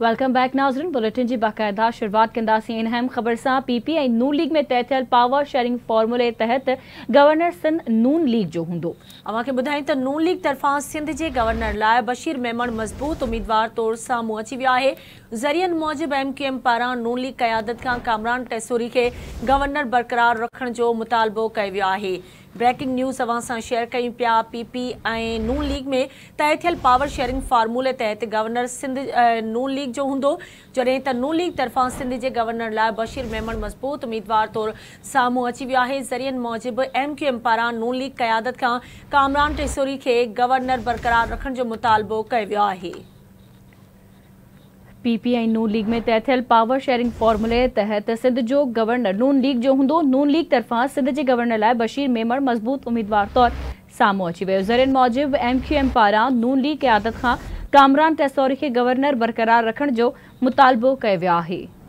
welcome back नाजरन bulletin जी बाकायदा शुरुआत कंदासीं इन अहम ख़बर से पी नून लीग में तय थियल पावर शेयरिंग फॉर्मूले तहत गवर्नर सिंध नून लीग जो हूंदो अव्हांखे ॿुधायूं नून लीग तरफा सिंध के गवर्नर लाइ बशीर मेमण मज़बूत उम्मीदवार तौर साम्हूं अची वियो आहे ज़रियनि मूजिबि एम क्यू एम पारां नून लीग क़यादत खां कामरान टेसूरी खे गवर्नर बरक़रार रखण मुतालबो कयो ब्रेकिंग न्यूज़ अवां सां शेयर कयूं पिया पी पी ऐं नून लीग में तय थियल पावर शेयरिंग फार्मूले तहत गवर्नर सिंध नून लीग जो हूंदो जॾहिं त नून लीग तर्फ़ां सिंध जे गवर्नर लाइ बशीर महिमान मज़बूत उमीदवार तौरु साम्हूं अची वियो आहे ज़रियनि मूजिब एम क्यू एम पारां नून लीग क़यादत खां कामरान टेसोरी खे गवर्नर बरक़रार रखण जो मुतालबो कयो वियो आहे पीपीआई नून लीग में तय तहथियल पावर शेयरिंग फार्मूले तहत सिंध जो गवर्नर नून लीग जो हूंदो नून लीग तरफा सिंध के गवर्नर लाइ बशीर मेमर मज़बूत उम्मीदवार तौर सामू अची वो ज़रिन मूजिब एम क्यू एम पारा नून लीग क़यादत खां कामरान टैसोरी खे गवर्नर बरक़रार रखने मुतालबो कयो